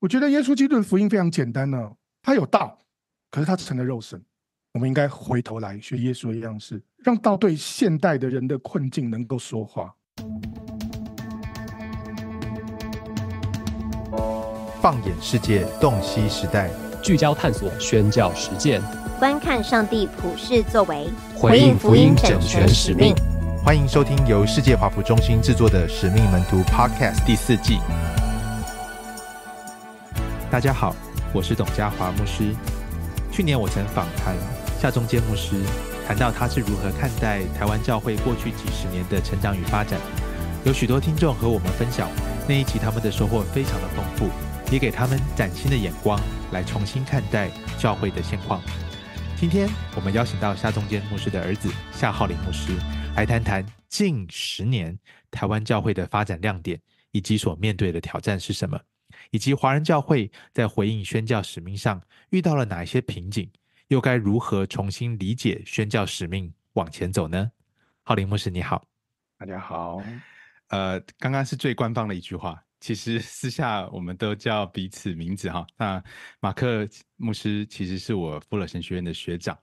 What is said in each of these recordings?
我觉得耶稣基督的福音非常简单呢，他有道，可是他成了肉身。我们应该回头来学耶稣的样式，让道对现代的人的困境能够说话。放眼世界，洞悉时代，聚焦探索，宣教实践，观看上帝普世作为，回应福音整全使命。欢迎收听由世界华府中心制作的《使命门徒》Podcast 第四季。大家好，我是董家华牧师。去年我曾访谈夏中间牧师，谈到他是如何看待台湾教会过去几十年的成长与发展。有许多听众和我们分享那一集，他们的收获非常的丰富，也给他们崭新的眼光来重新看待教会的现况。今天我们邀请到夏中间牧师的儿子夏浩林牧师，来谈谈近十年台湾教会的发展亮点以及所面对的挑战是什么。以及华人教会在回应宣教使命上遇到了哪一些瓶颈，又该如何重新理解宣教使命往前走呢？浩林牧师你好，大家好。呃，刚刚是最官方的一句话，其实私下我们都叫彼此名字哈。那马克牧师其实是我富勒神学院的学长，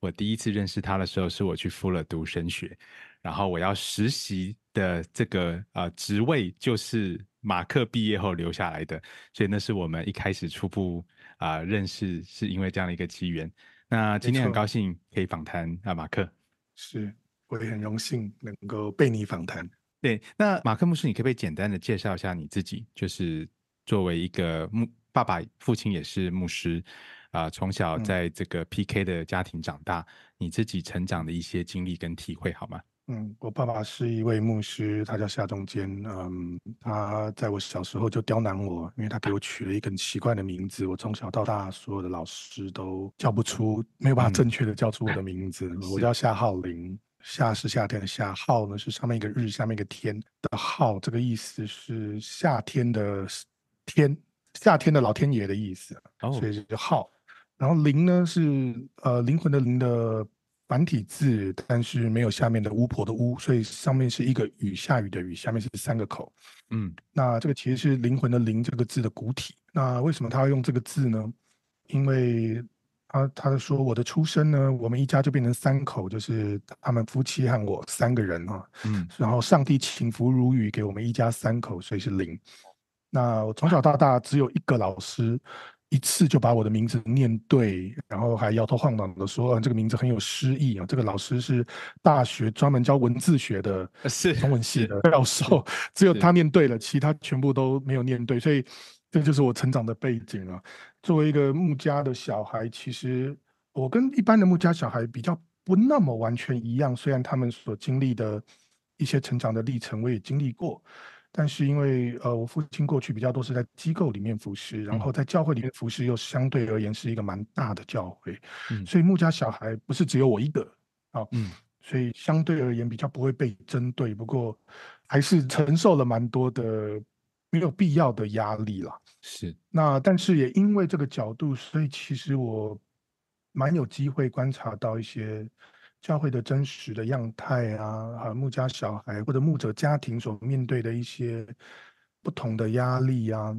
我第一次认识他的时候是我去富勒读神学，然后我要实习的这个呃职位就是。马克毕业后留下来的，所以那是我们一开始初步啊认识，是因为这样的一个机缘。那今天很高兴可以访谈啊马克，是我也很荣幸能够被你访谈。对，那马克牧师，你可不可以简单的介绍一下你自己，就是作为一个牧爸爸、父亲也是牧师，啊，从小在这个 PK 的家庭长大，你自己成长的一些经历跟体会好吗？嗯，我爸爸是一位牧师，他叫夏中间。嗯，他在我小时候就刁难我，因为他给我取了一个很奇怪的名字。我从小到大，所有的老师都叫不出，没有办法正确的叫出我的名字。我叫夏浩林，夏是夏天的夏，浩呢是上面一个日，下面一个天的浩，这个意思是夏天的天，夏天的老天爷的意思，所以是浩。然后林呢是呃灵魂的灵的。繁体字，但是没有下面的巫婆的巫，所以上面是一个雨下雨的雨，下面是三个口。嗯，那这个其实是灵魂的灵这个字的古体。那为什么他要用这个字呢？因为他他说我的出生呢，我们一家就变成三口，就是他们夫妻和我三个人啊。嗯，然后上帝请福如雨给我们一家三口，所以是灵。那我从小到大只有一个老师。一次就把我的名字念对，然后还摇头晃脑的说这个名字很有诗意啊。这个老师是大学专门教文字学的，是中文系的教授。只有他念对了，其他全部都没有念对。所以这就是我成长的背景了。作为一个穆家的小孩，其实我跟一般的穆家小孩比较不那么完全一样。虽然他们所经历的一些成长的历程我也经历过。但是因为呃，我父亲过去比较多是在机构里面服侍，然后在教会里面服侍，又相对而言是一个蛮大的教会，所以牧家小孩不是只有我一个啊，嗯，所以相对而言比较不会被针对，不过还是承受了蛮多的没有必要的压力啦。是，那但是也因为这个角度，所以其实我蛮有机会观察到一些。教会的真实的样态啊，还有牧家小孩或者牧者家庭所面对的一些不同的压力啊，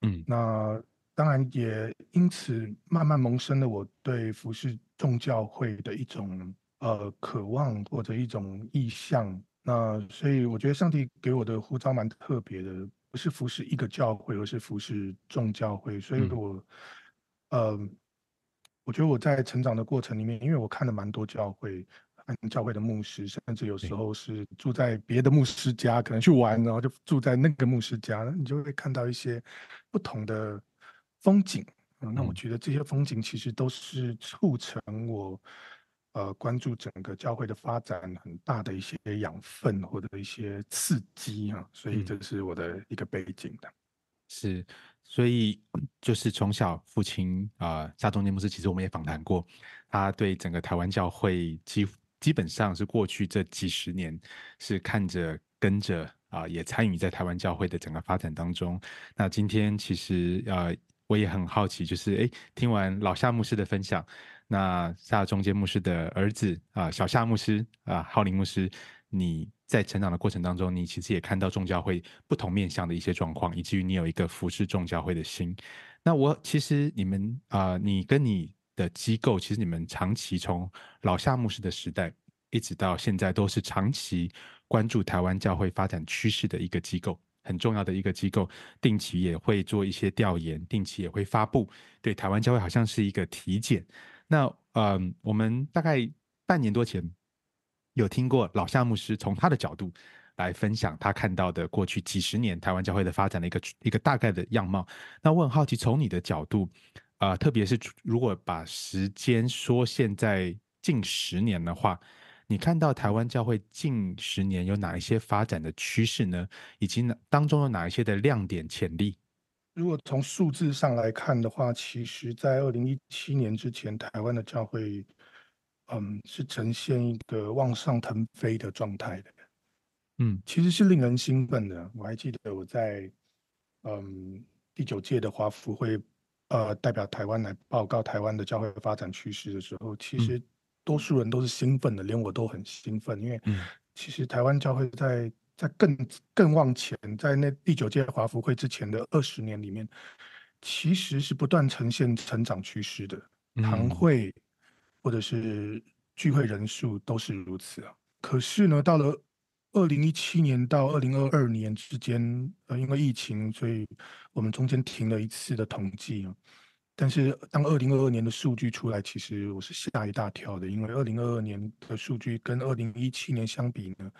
嗯，那当然也因此慢慢萌生了我对服侍众教会的一种呃渴望或者一种意向。那所以我觉得上帝给我的呼召蛮特别的，不是服侍一个教会，而是服侍众教会。所以，我嗯。我觉得我在成长的过程里面，因为我看了蛮多教会，教会的牧师，甚至有时候是住在别的牧师家，可能去玩，然后就住在那个牧师家，你就会看到一些不同的风景。那我觉得这些风景其实都是促成我呃关注整个教会的发展很大的一些养分或者一些刺激啊。所以这是我的一个背景的，是。所以，就是从小父亲啊萨中坚牧师，其实我们也访谈过，他对整个台湾教会基基本上是过去这几十年是看着跟着啊，也参与在台湾教会的整个发展当中。那今天其实呃我也很好奇，就是哎听完老夏牧师的分享，那夏中坚牧师的儿子啊小夏牧师啊浩林牧师，你。在成长的过程当中，你其实也看到众教会不同面向的一些状况，以至于你有一个服侍众教会的心。那我其实你们啊，你跟你的机构，其实你们长期从老夏牧师的时代一直到现在，都是长期关注台湾教会发展趋势的一个机构，很重要的一个机构。定期也会做一些调研，定期也会发布对台湾教会好像是一个体检。那嗯，我们大概半年多前。有听过老夏牧师从他的角度来分享他看到的过去几十年台湾教会的发展的一个一个大概的样貌。那我很好奇，从你的角度，呃，特别是如果把时间缩现在近十年的话，你看到台湾教会近十年有哪一些发展的趋势呢？以及当中有哪一些的亮点潜力？如果从数字上来看的话，其实，在二零一七年之前，台湾的教会。嗯，是呈现一个往上腾飞的状态的，嗯，其实是令人兴奋的。我还记得我在嗯第九届的华福会，呃，代表台湾来报告台湾的教会发展趋势的时候，其实多数人都是兴奋的，连我都很兴奋，因为其实台湾教会在在更更往前，在那第九届华福会之前的二十年里面，其实是不断呈现成长趋势的堂会。或者是聚会人数都是如此啊。可是呢，到了二零一七年到二零二二年之间，呃，因为疫情，所以我们中间停了一次的统计啊。但是当二零二二年的数据出来，其实我是吓一大跳的，因为二零二二年的数据跟二零一七年相比呢，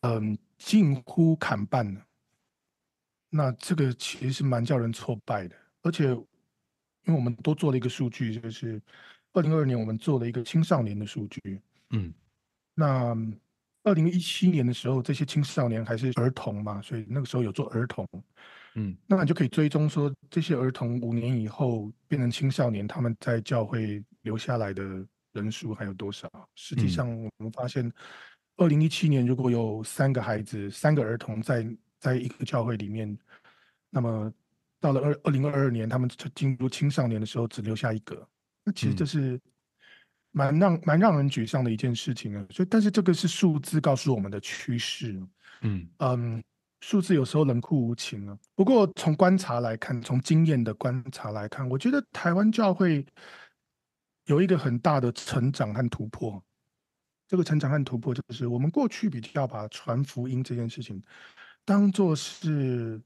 嗯，近乎砍半那这个其实是蛮叫人挫败的，而且因为我们都做了一个数据，就是。二零二二年，我们做了一个青少年的数据。嗯，那二零一七年的时候，这些青少年还是儿童嘛，所以那个时候有做儿童。嗯，那你就可以追踪说，这些儿童五年以后变成青少年，他们在教会留下来的人数还有多少？实际上，我们发现，二零一七年如果有三个孩子、三个儿童在在一个教会里面，那么到了二二零二二年，他们进入青少年的时候，只留下一个。那其实这是蛮让蛮让人沮丧的一件事情啊！所以，但是这个是数字告诉我们的趋势。嗯嗯，数字有时候冷酷无情啊。不过，从观察来看，从经验的观察来看，我觉得台湾教会有一个很大的成长和突破。这个成长和突破，就是我们过去比较把传福音这件事情当做是，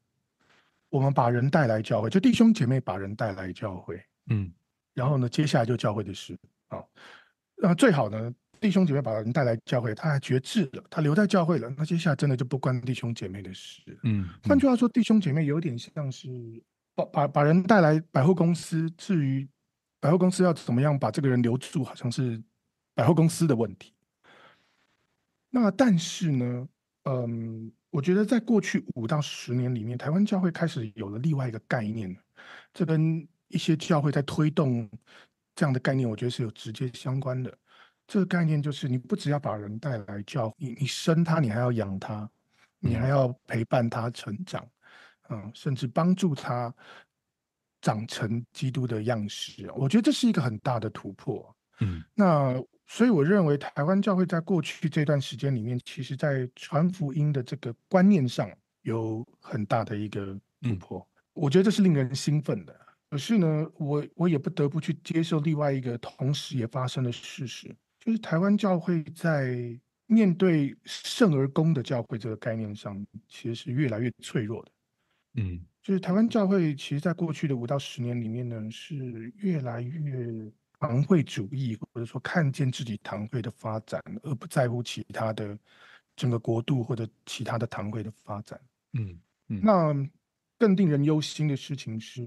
我们把人带来教会，就弟兄姐妹把人带来教会。嗯。然后呢，接下来就教会的事啊。那最好呢，弟兄姐妹把人带来教会，他还觉志了，他留在教会了。那接下来真的就不关弟兄姐妹的事。嗯，换句话说，弟兄姐妹有点像是把把把人带来百货公司，至于百货公司要怎么样把这个人留住，好像是百货公司的问题。那但是呢，嗯，我觉得在过去五到十年里面，台湾教会开始有了另外一个概念，这跟一些教会在推动这样的概念，我觉得是有直接相关的。这个概念就是，你不只要把人带来教，你你生他，你还要养他，你还要陪伴他成长，嗯，甚至帮助他长成基督的样式。我觉得这是一个很大的突破。嗯，那所以我认为台湾教会在过去这段时间里面，其实在传福音的这个观念上有很大的一个突破。我觉得这是令人兴奋的。可是呢，我我也不得不去接受另外一个同时也发生的事实，就是台湾教会在面对圣而公的教会这个概念上，其实是越来越脆弱的。嗯，就是台湾教会，其实，在过去的五到十年里面呢，是越来越堂会主义，或者说看见自己堂会的发展，而不在乎其他的整个国度或者其他的堂会的发展。嗯嗯，那更令人忧心的事情是。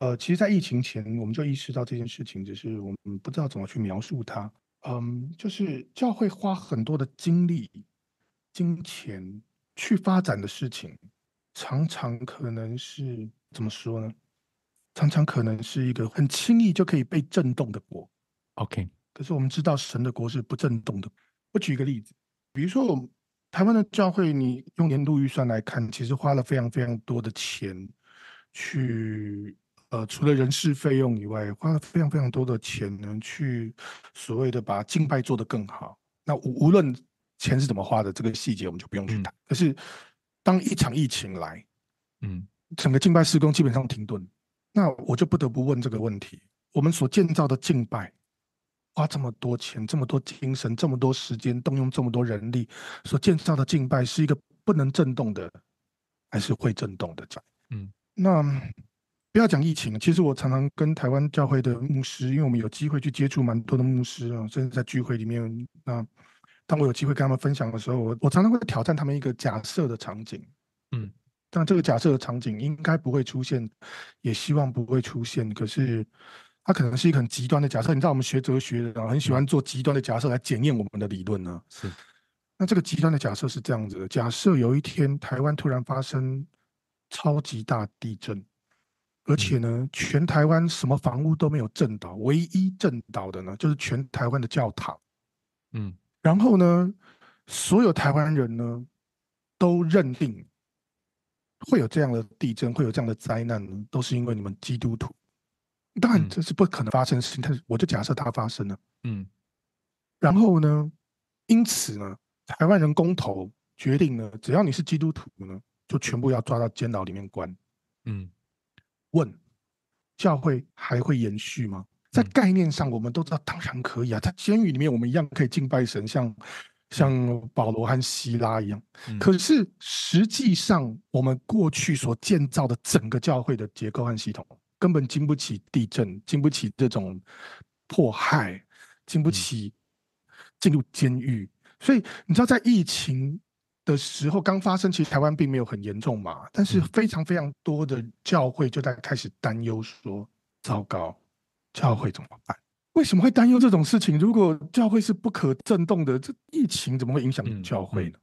呃，其实，在疫情前，我们就意识到这件事情，只是我们不知道怎么去描述它。嗯，就是教会花很多的精力、金钱去发展的事情，常常可能是怎么说呢？常常可能是一个很轻易就可以被震动的国。OK，可是我们知道，神的国是不震动的。我举一个例子，比如说，我们台湾的教会，你用年度预算来看，其实花了非常非常多的钱去。呃，除了人事费用以外，花了非常非常多的钱，能去所谓的把敬拜做得更好。那无无论钱是怎么花的，这个细节我们就不用去谈。可是当一场疫情来，嗯，整个敬拜施工基本上停顿，那我就不得不问这个问题：我们所建造的敬拜，花这么多钱、这么多精神、这么多时间、动用这么多人力所建造的敬拜是一个不能震动的，还是会震动的？在嗯，那。不要讲疫情其实我常常跟台湾教会的牧师，因为我们有机会去接触蛮多的牧师啊，甚至在聚会里面。那当我有机会跟他们分享的时候，我我常常会挑战他们一个假设的场景。嗯，但这个假设的场景应该不会出现，也希望不会出现。可是它可能是一个很极端的假设。你知道我们学哲学的，然后很喜欢做极端的假设来检验我们的理论呢。是。那这个极端的假设是这样子的：假设有一天台湾突然发生超级大地震。而且呢，全台湾什么房屋都没有震倒，唯一震倒的呢，就是全台湾的教堂。嗯，然后呢，所有台湾人呢，都认定会有这样的地震，会有这样的灾难，都是因为你们基督徒。当然这是不可能发生的事情，但是我就假设它发生了。嗯，然后呢，因此呢，台湾人公投决定呢，只要你是基督徒呢，就全部要抓到监牢里面关。嗯。问教会还会延续吗？在概念上，我们都知道，当然可以啊。在监狱里面，我们一样可以敬拜神，像像保罗和希拉一样。可是实际上，我们过去所建造的整个教会的结构和系统，根本经不起地震，经不起这种迫害，经不起进入监狱。所以，你知道，在疫情。的时候刚发生，其实台湾并没有很严重嘛，但是非常非常多的教会就在开始担忧说：糟糕，教会怎么办？为什么会担忧这种事情？如果教会是不可震动的，这疫情怎么会影响教会呢？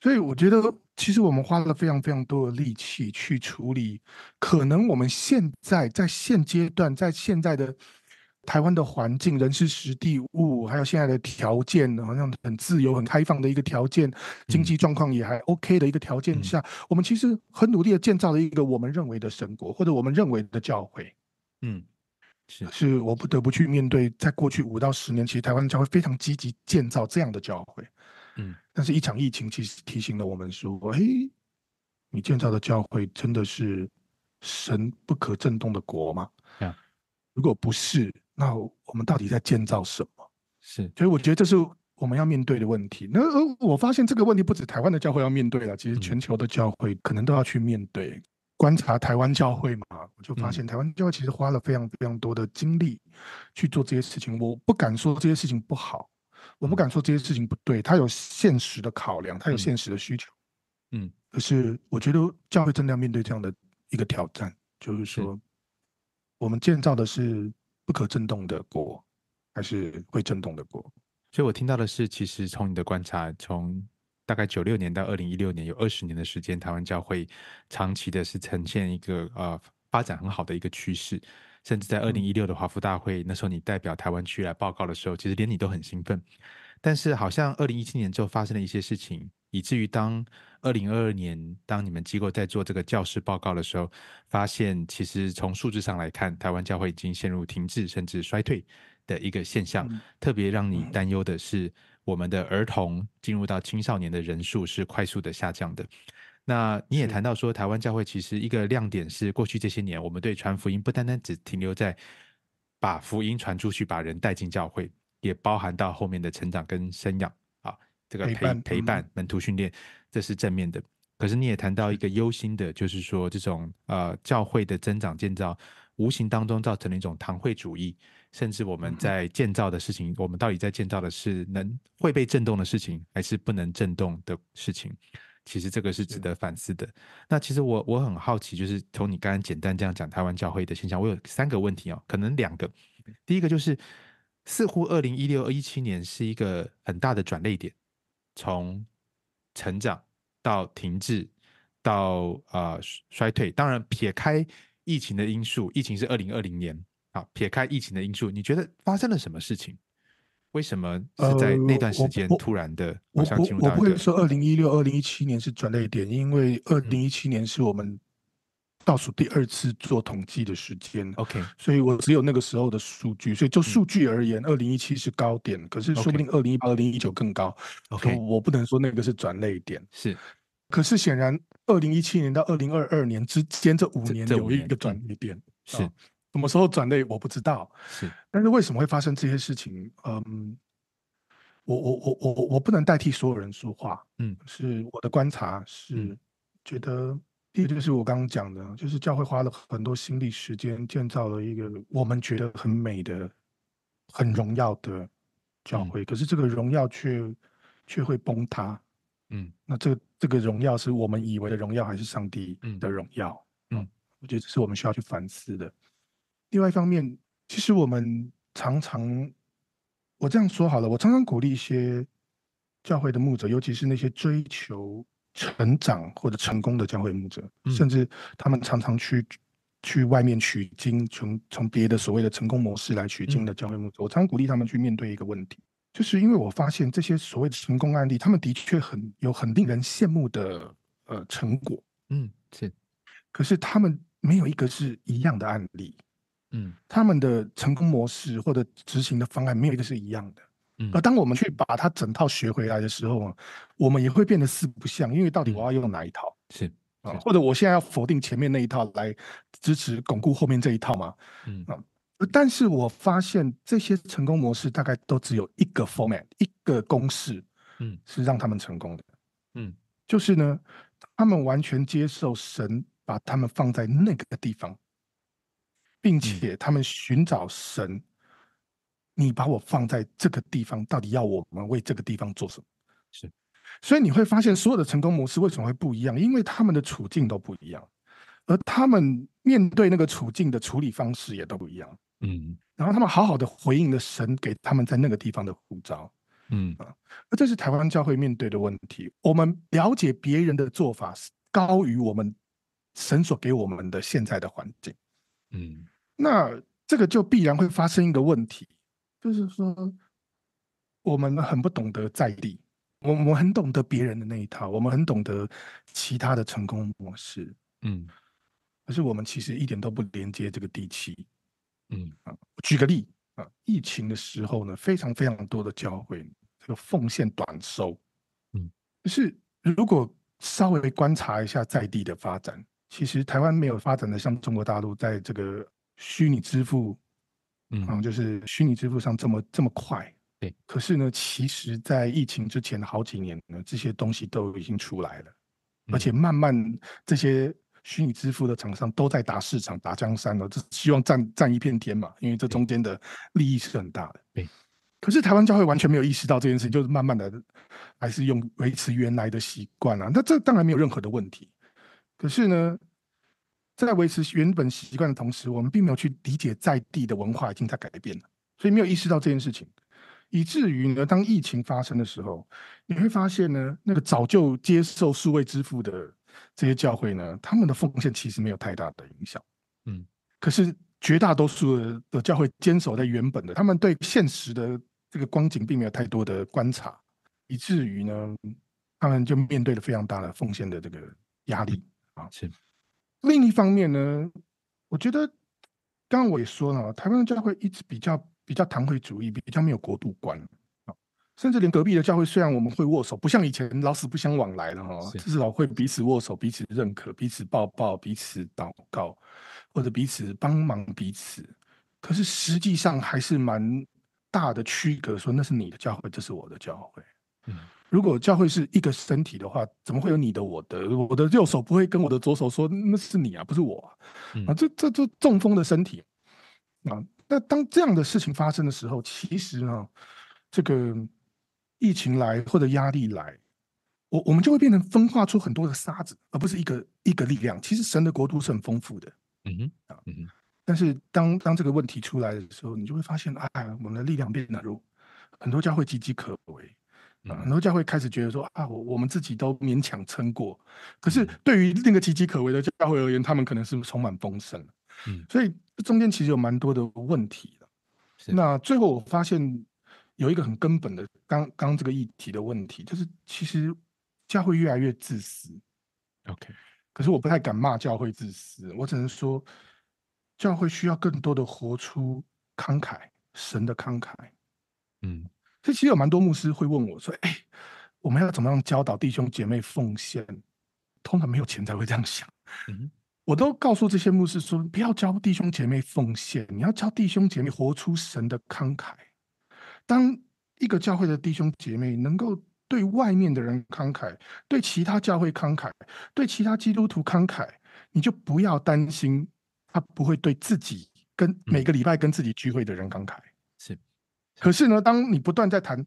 所以我觉得，其实我们花了非常非常多的力气去处理，可能我们现在在现阶段，在现在的。台湾的环境、人事、实地物，还有现在的条件，好像很自由、很开放的一个条件，经济状况也还 OK 的一个条件下，我们其实很努力的建造了一个我们认为的神国，或者我们认为的教会。嗯，是，是我不得不去面对，在过去五到十年，其实台湾教会非常积极建造这样的教会。嗯，但是一场疫情，其实提醒了我们说：，哎，你建造的教会真的是神不可震动的国吗？如果不是。那我们到底在建造什么？是，所以我觉得这是我们要面对的问题。那而我发现这个问题不止台湾的教会要面对了，其实全球的教会可能都要去面对。观察台湾教会嘛，我就发现台湾教会其实花了非常非常多的精力去做这些事情。我不敢说这些事情不好，我不敢说这些事情不对，他有现实的考量，他有现实的需求。嗯，可是我觉得教会真的要面对这样的一个挑战，就是说我们建造的是。不可震动的国，还是会震动的国。所以我听到的是，其实从你的观察，从大概九六年到二零一六年，有二十年的时间，台湾教会长期的是呈现一个呃发展很好的一个趋势。甚至在二零一六的华府大会，那时候你代表台湾区来报告的时候，其实连你都很兴奋。但是好像二零一七年之后发生了一些事情。以至于当二零二二年，当你们机构在做这个教师报告的时候，发现其实从数字上来看，台湾教会已经陷入停滞甚至衰退的一个现象。特别让你担忧的是，我们的儿童进入到青少年的人数是快速的下降的。那你也谈到说，台湾教会其实一个亮点是，过去这些年我们对传福音不单单只停留在把福音传出去，把人带进教会，也包含到后面的成长跟生养。这个陪陪伴门徒训练，这是正面的。可是你也谈到一个忧心的，就是说这种呃教会的增长建造，无形当中造成了一种堂会主义，甚至我们在建造的事情，我们到底在建造的是能会被震动的事情，还是不能震动的事情？其实这个是值得反思的。那其实我我很好奇，就是从你刚刚简单这样讲台湾教会的现象，我有三个问题哦，可能两个。第一个就是似乎二零一六一七年是一个很大的转捩点。从成长到停滞，到啊衰退，当然撇开疫情的因素，疫情是二零二零年啊，撇开疫情的因素，你觉得发生了什么事情？为什么是在那段时间突然的？我我不会说二零一六二零一七年是转捩点，因为二零一七年是我们。倒数第二次做统计的时间，OK，所以我只有那个时候的数据，所以就数据而言，二零一七是高点，可是说不定二零一八、二零一九更高，OK，我不能说那个是转类点，是，可是显然二零一七年到二零二二年之间这五年有一个转类点，是，什么时候转类我不知道，是，但是为什么会发生这些事情，嗯，我我我我我不能代替所有人说话，嗯，是我的观察是觉得。第一就是我刚刚讲的，就是教会花了很多心力时间建造了一个我们觉得很美的、很荣耀的教会，可是这个荣耀却却会崩塌。嗯，那这个这个荣耀是我们以为的荣耀，还是上帝的荣耀？嗯，我觉得这是我们需要去反思的。另外一方面，其实我们常常，我这样说好了，我常常鼓励一些教会的牧者，尤其是那些追求。成长或者成功的教会牧者，甚至他们常常去去外面取经，从从别的所谓的成功模式来取经的教会牧者，我常常鼓励他们去面对一个问题，就是因为我发现这些所谓的成功案例，他们的确很有很令人羡慕的呃成果，嗯，是，可是他们没有一个是一样的案例，嗯，他们的成功模式或者执行的方案没有一个是一样的。嗯，而当我们去把它整套学回来的时候啊，我们也会变得四不像，因为到底我要用哪一套？是啊，或者我现在要否定前面那一套来支持巩固后面这一套吗？嗯，啊，但是我发现这些成功模式大概都只有一个 format，一个公式，嗯，是让他们成功的，嗯，就是呢，他们完全接受神把他们放在那个地方，并且他们寻找神。你把我放在这个地方，到底要我们为这个地方做什么？是，所以你会发现，所有的成功模式为什么会不一样？因为他们的处境都不一样，而他们面对那个处境的处理方式也都不一样。嗯，然后他们好好的回应了神给他们在那个地方的呼召。嗯啊，而这是台湾教会面对的问题。我们了解别人的做法，是高于我们神所给我们的现在的环境。嗯，那这个就必然会发生一个问题。就是说，我们很不懂得在地，我我们很懂得别人的那一套，我们很懂得其他的成功模式，嗯，可是我们其实一点都不连接这个地气，嗯啊，举个例啊，疫情的时候呢，非常非常多的教会这个奉献短收，嗯，就是如果稍微观察一下在地的发展，其实台湾没有发展的像中国大陆，在这个虚拟支付。嗯，然就是虚拟支付上这么这么快，对。可是呢，其实，在疫情之前好几年呢，这些东西都已经出来了，而且慢慢这些虚拟支付的厂商都在打市场、打江山了，这希望占占一片天嘛。因为这中间的利益是很大的。对。可是台湾教会完全没有意识到这件事情，就是慢慢的还是用维持原来的习惯啊，那这当然没有任何的问题。可是呢？在维持原本习惯的同时，我们并没有去理解在地的文化已经在改变了，所以没有意识到这件事情，以至于呢，当疫情发生的时候，你会发现呢，那个早就接受数位支付的这些教会呢，他们的奉献其实没有太大的影响，嗯，可是绝大多数的教会坚守在原本的，他们对现实的这个光景并没有太多的观察，以至于呢，他们就面对了非常大的奉献的这个压力啊，是。另一方面呢，我觉得，刚刚我也说了，台湾的教会一直比较比较堂会主义，比较没有国度观啊，甚至连隔壁的教会，虽然我们会握手，不像以前老死不相往来了哈，只是老会彼此握手、彼此认可、彼此抱抱、彼此祷告，或者彼此帮忙彼此，可是实际上还是蛮大的区隔，说那是你的教会，这是我的教会，嗯。如果教会是一个身体的话，怎么会有你的我的？我的右手不会跟我的左手说那是你啊，不是我啊？啊，这这这中风的身体啊，那当这样的事情发生的时候，其实呢，这个疫情来或者压力来，我我们就会变成分化出很多的沙子，而不是一个一个力量。其实神的国度是很丰富的，嗯哼啊，嗯哼。但是当当这个问题出来的时候，你就会发现，哎，我们的力量变得弱，很多教会岌岌可危。很多教会开始觉得说啊，我我们自己都勉强撑过，可是对于那个岌岌可危的教会而言，他们可能是充满丰盛嗯，所以中间其实有蛮多的问题的。那最后我发现有一个很根本的，刚刚这个议题的问题，就是其实教会越来越自私。OK，可是我不太敢骂教会自私，我只能说教会需要更多的活出慷慨，神的慷慨。嗯。这其实有蛮多牧师会问我说：“哎，我们要怎么样教导弟兄姐妹奉献？”通常没有钱才会这样想。我都告诉这些牧师说：“不要教弟兄姐妹奉献，你要教弟兄姐妹活出神的慷慨。当一个教会的弟兄姐妹能够对外面的人慷慨，对其他教会慷慨，对其他基督徒慷慨，你就不要担心他不会对自己跟每个礼拜跟自己聚会的人慷慨。”可是呢，当你不断在谈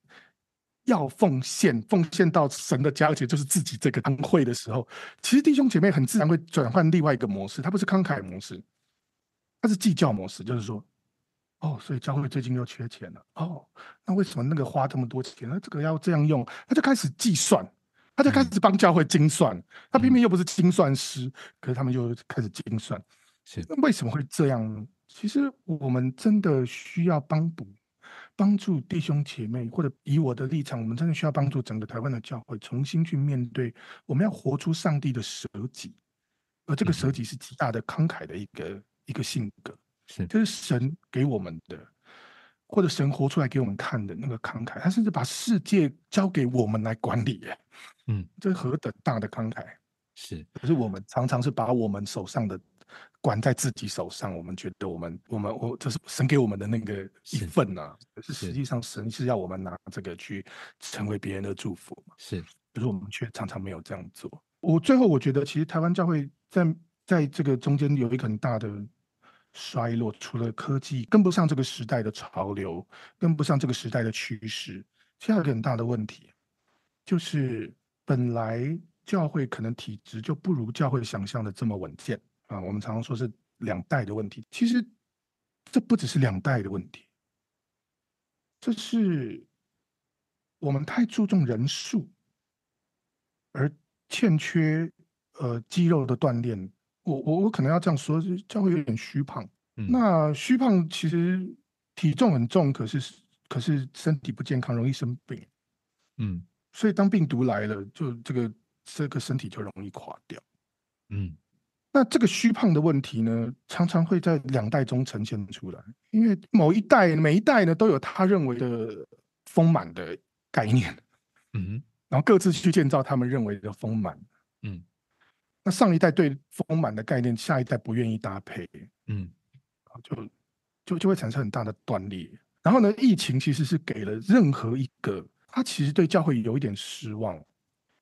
要奉献，奉献到神的家，而且就是自己这个恩会的时候，其实弟兄姐妹很自然会转换另外一个模式，他不是慷慨模式，他是计较模式。就是说，哦，所以教会最近又缺钱了，哦，那为什么那个花这么多钱？那这个要这样用，他就开始计算，他就开始帮教会精算。他偏偏又不是精算师，可是他们就开始精算。是，为什么会这样？呢？其实我们真的需要帮补帮助弟兄姐妹，或者以我的立场，我们真的需要帮助整个台湾的教会重新去面对。我们要活出上帝的舍己，而这个舍己是极大的慷慨的一个一个性格，是就是神给我们的，或者神活出来给我们看的那个慷慨，他甚至把世界交给我们来管理。嗯，这何等大的慷慨！是，可是我们常常是把我们手上的。管在自己手上，我们觉得我们我们我这是神给我们的那个一份呐、啊，是实际上神是要我们拿这个去成为别人的祝福嘛？是，可是我们却常常没有这样做。我最后我觉得，其实台湾教会在在这个中间有一个很大的衰落，除了科技跟不上这个时代的潮流，跟不上这个时代的趋势，第一个很大的问题就是本来教会可能体质就不如教会想象的这么稳健。啊，我们常常说是两代的问题，其实这不只是两代的问题，这是我们太注重人数，而欠缺呃肌肉的锻炼。我我我可能要这样说，就会有点虚胖。嗯，那虚胖其实体重很重，可是可是身体不健康，容易生病。嗯，所以当病毒来了，就这个这个身体就容易垮掉。嗯。那这个虚胖的问题呢，常常会在两代中呈现出来，因为某一代每一代呢都有他认为的丰满的概念，嗯，然后各自去建造他们认为的丰满，嗯，那上一代对丰满的概念，下一代不愿意搭配，嗯，就就就会产生很大的断裂。然后呢，疫情其实是给了任何一个他其实对教会有一点失望，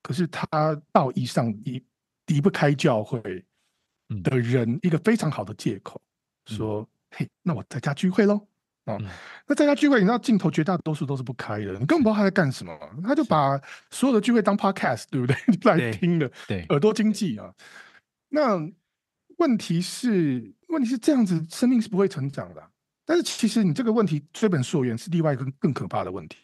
可是他道义上离离不开教会。的人一个非常好的借口，说：“嘿，那我在家聚会喽哦，那在家聚会，你知道镜头绝大多数都是不开的，你根本不知道他在干什么。他就把所有的聚会当 podcast，对不对？来 听的，对耳朵经济啊。那问题是，问题是这样子，生命是不会成长的。但是其实你这个问题追本溯源是另外一个更可怕的问题，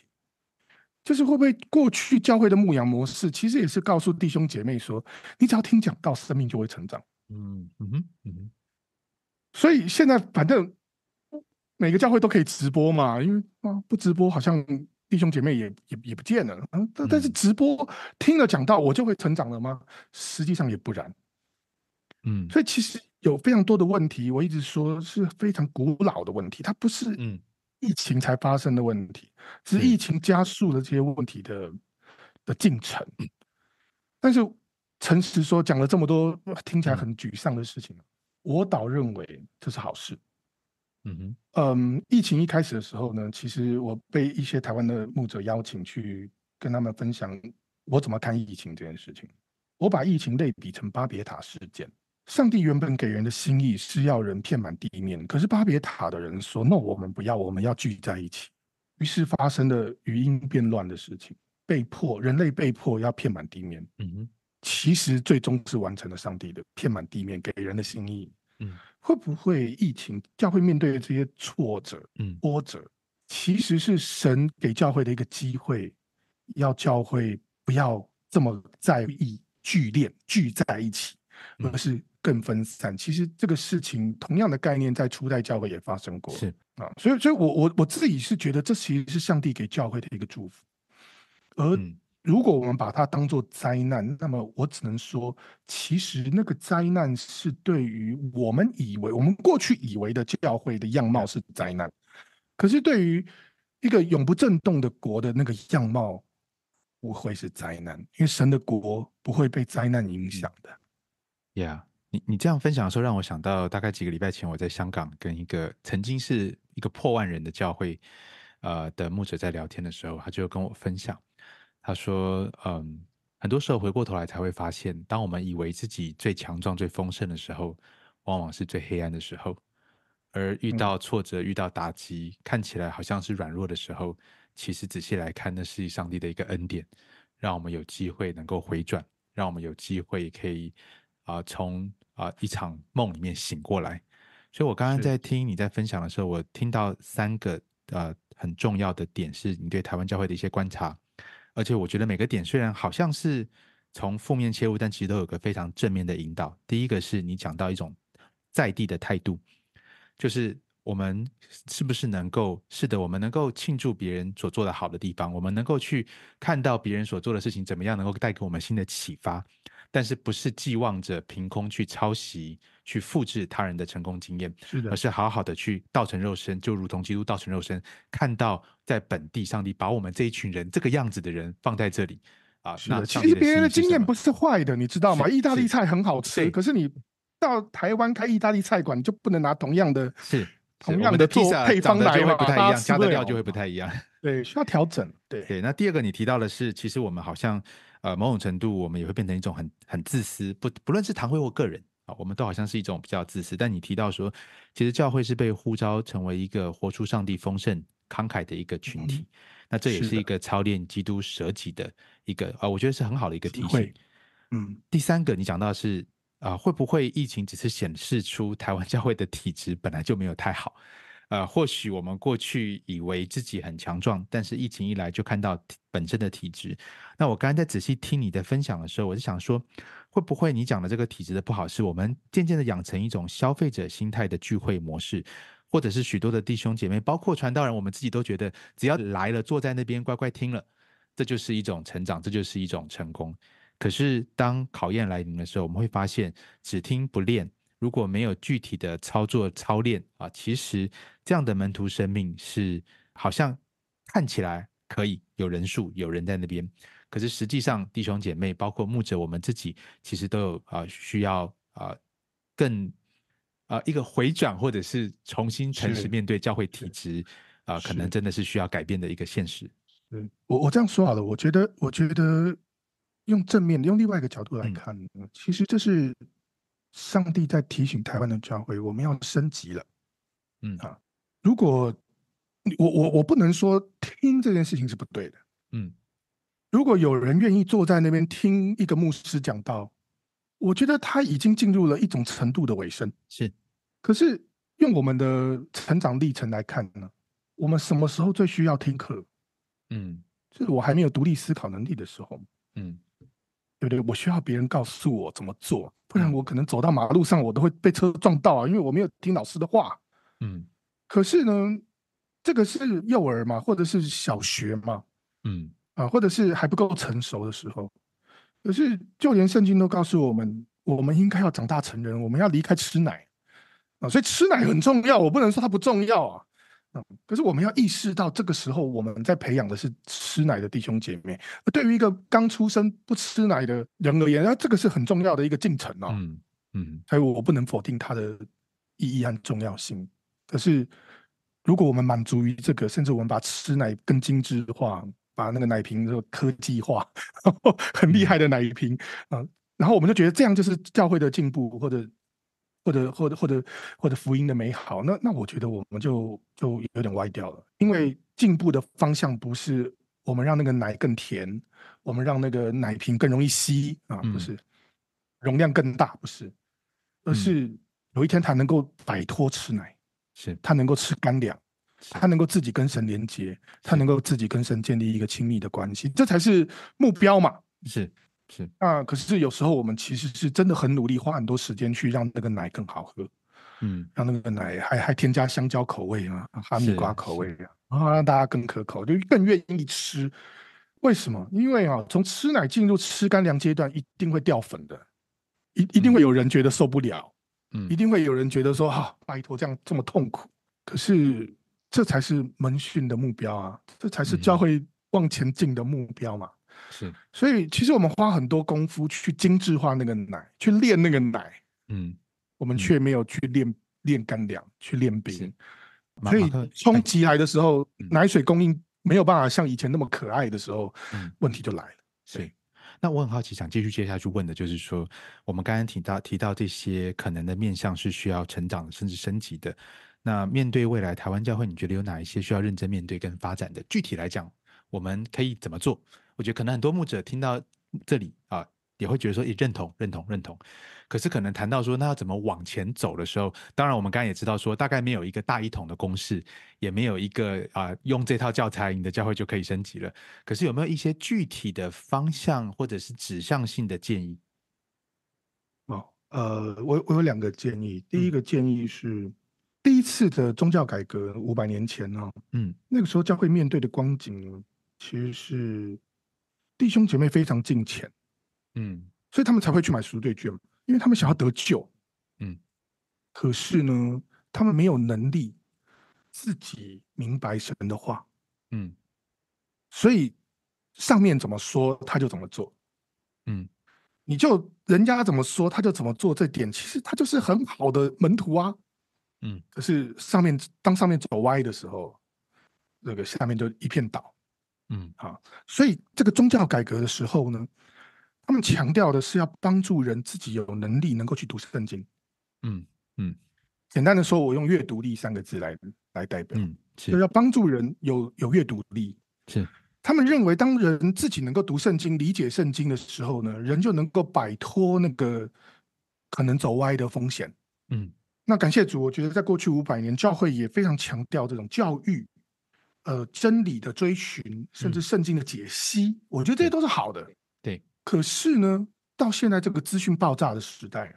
就是会不会过去教会的牧羊模式，其实也是告诉弟兄姐妹说，你只要听讲到生命就会成长。”嗯嗯哼嗯哼，所以现在反正每个教会都可以直播嘛，因为啊不直播好像弟兄姐妹也也也不见了，嗯，但但是直播听了讲到我就会成长了吗？实际上也不然。嗯，所以其实有非常多的问题，我一直说是非常古老的问题，它不是嗯疫情才发生的问题，只是疫情加速了这些问题的的进程，但是。诚实说，讲了这么多听起来很沮丧的事情，我倒认为这是好事。嗯哼，嗯，疫情一开始的时候呢，其实我被一些台湾的牧者邀请去跟他们分享我怎么看疫情这件事情。我把疫情类比成巴别塔事件，上帝原本给人的心意是要人遍满地面，可是巴别塔的人说：“那我们不要，我们要聚在一起。”于是发生了语音变乱的事情，被迫人类被迫要遍满地面。嗯哼。其实最终是完成了上帝的，遍满地面给人的心意。嗯，会不会疫情教会面对这些挫折、嗯波折，其实是神给教会的一个机会，要教会不要这么在意聚练聚在一起，而是更分散。其实这个事情同样的概念在初代教会也发生过。是啊，所以所以，我我我自己是觉得这其实是上帝给教会的一个祝福，而。如果我们把它当做灾难，那么我只能说，其实那个灾难是对于我们以为、我们过去以为的教会的样貌是灾难。可是，对于一个永不震动的国的那个样貌，不会是灾难，因为神的国不会被灾难影响的。Yeah，你你这样分享的时候，让我想到大概几个礼拜前，我在香港跟一个曾经是一个破万人的教会呃的牧者在聊天的时候，他就跟我分享。他说：“嗯，很多时候回过头来才会发现，当我们以为自己最强壮、最丰盛的时候，往往是最黑暗的时候；而遇到挫折、遇到打击，看起来好像是软弱的时候，其实仔细来看，那是上帝的一个恩典，让我们有机会能够回转，让我们有机会可以啊，从啊一场梦里面醒过来。所以，我刚刚在听你在分享的时候，我听到三个呃很重要的点，是你对台湾教会的一些观察。”而且我觉得每个点虽然好像是从负面切入，但其实都有个非常正面的引导。第一个是你讲到一种在地的态度，就是我们是不是能够是的，我们能够庆祝别人所做的好的地方，我们能够去看到别人所做的事情怎么样能够带给我们新的启发。但是不是寄望着凭空去抄袭、去复制他人的成功经验，而是好好的去道成肉身，就如同基督道成肉身，看到在本地上帝把我们这一群人这个样子的人放在这里啊，是其实别人的经验不是坏的，你知道吗？意大利菜很好吃，可是你到台湾开意大利菜馆，就不能拿同样的是同样的披萨配方来，就会不太一样，加的料就会不太一样，对，需要调整。对对，那第二个你提到的是，其实我们好像。呃，某种程度我们也会变成一种很很自私，不不论是堂会或个人啊，我们都好像是一种比较自私。但你提到说，其实教会是被呼召成为一个活出上帝丰盛慷慨的一个群体，那这也是一个操练基督舍己的一个啊，我觉得是很好的一个提醒。嗯，第三个你讲到是啊，会不会疫情只是显示出台湾教会的体质本来就没有太好？呃，或许我们过去以为自己很强壮，但是疫情一来就看到本身的体质。那我刚才在仔细听你的分享的时候，我就想说，会不会你讲的这个体质的不好，是我们渐渐的养成一种消费者心态的聚会模式，或者是许多的弟兄姐妹，包括传道人，我们自己都觉得只要来了，坐在那边乖乖听了，这就是一种成长，这就是一种成功。可是当考验来临的时候，我们会发现只听不练。如果没有具体的操作操练啊，其实这样的门徒生命是好像看起来可以有人数有人在那边，可是实际上弟兄姐妹包括牧者我们自己，其实都有啊需要啊更啊一个回转或者是重新诚实面对教会体制啊，可能真的是需要改变的一个现实。嗯，我我这样说好了，我觉得我觉得用正面用另外一个角度来看，其实这是。上帝在提醒台湾的教会，我们要升级了。嗯啊，如果我我我不能说听这件事情是不对的。嗯，如果有人愿意坐在那边听一个牧师讲道，我觉得他已经进入了一种程度的尾声。是，可是用我们的成长历程来看呢，我们什么时候最需要听课？嗯，就是我还没有独立思考能力的时候。嗯，对不对？我需要别人告诉我怎么做。不然我可能走到马路上，我都会被车撞到啊！因为我没有听老师的话，嗯。可是呢，这个是幼儿嘛，或者是小学嘛，嗯，啊，或者是还不够成熟的时候。可是就连圣经都告诉我们，我们应该要长大成人，我们要离开吃奶啊，所以吃奶很重要，我不能说它不重要啊。可是我们要意识到，这个时候我们在培养的是吃奶的弟兄姐妹。对于一个刚出生不吃奶的人而言，那这个是很重要的一个进程哦。嗯嗯，还有我不能否定它的意义和重要性。可是如果我们满足于这个，甚至我们把吃奶更精致化，把那个奶瓶就科技化，很厉害的奶瓶，嗯，然后我们就觉得这样就是教会的进步或者。或者或者或者或者福音的美好，那那我觉得我们就就有点歪掉了。因为进步的方向不是我们让那个奶更甜，我们让那个奶瓶更容易吸啊，不是容量更大，不是，而是有一天他能够摆脱吃奶，是他能够吃干粮，他能够自己跟神连接，他能够自己跟神建立一个亲密的关系，这才是目标嘛？是。是啊，可是有时候我们其实是真的很努力，花很多时间去让那个奶更好喝，嗯，让那个奶还还添加香蕉口味啊，哈密瓜口味啊，然后让大家更可口，就更愿意吃。为什么？因为啊，从吃奶进入吃干粮阶段，一定会掉粉的，一一定会有人觉得受不了，嗯，一定会有人觉得说哈，拜托这样这么痛苦。可是这才是门训的目标啊，这才是教会往前进的目标嘛。是，所以其实我们花很多功夫去精致化那个奶，去炼那个奶，嗯，我们却没有去炼炼干粮，去练冰，所以冲击来的时候，奶水供应没有办法像以前那么可爱的时候，问题就来了。是，那我很好奇，想继续接下去问的就是说，我们刚刚提到提到这些可能的面向是需要成长甚至升级的，那面对未来台湾教会，你觉得有哪一些需要认真面对跟发展的？具体来讲，我们可以怎么做？我觉得可能很多牧者听到这里啊，也会觉得说，也认同、认同、认同。可是可能谈到说，那要怎么往前走的时候，当然我们刚才也知道说，大概没有一个大一统的公式，也没有一个啊，用这套教材，你的教会就可以升级了。可是有没有一些具体的方向或者是指向性的建议？哦，呃，我我有两个建议。第一个建议是，第一次的宗教改革五百年前呢，嗯，那个时候教会面对的光景其实是。弟兄姐妹非常敬虔，嗯，所以他们才会去买赎罪券，因为他们想要得救，嗯。可是呢，他们没有能力自己明白神的话，嗯。所以上面怎么说他就怎么做，嗯。你就人家怎么说他就怎么做，这点其实他就是很好的门徒啊，嗯。可是上面当上面走歪的时候，那个下面就一片倒。嗯，好。所以这个宗教改革的时候呢，他们强调的是要帮助人自己有能力能够去读圣经。嗯嗯，简单的说，我用阅读力三个字来来代表。嗯，是要帮助人有有阅读力。是，他们认为当人自己能够读圣经、理解圣经的时候呢，人就能够摆脱那个可能走歪的风险。嗯，那感谢主。我觉得在过去五百年，教会也非常强调这种教育。呃，真理的追寻，甚至圣经的解析，我觉得这些都是好的。对。可是呢，到现在这个资讯爆炸的时代，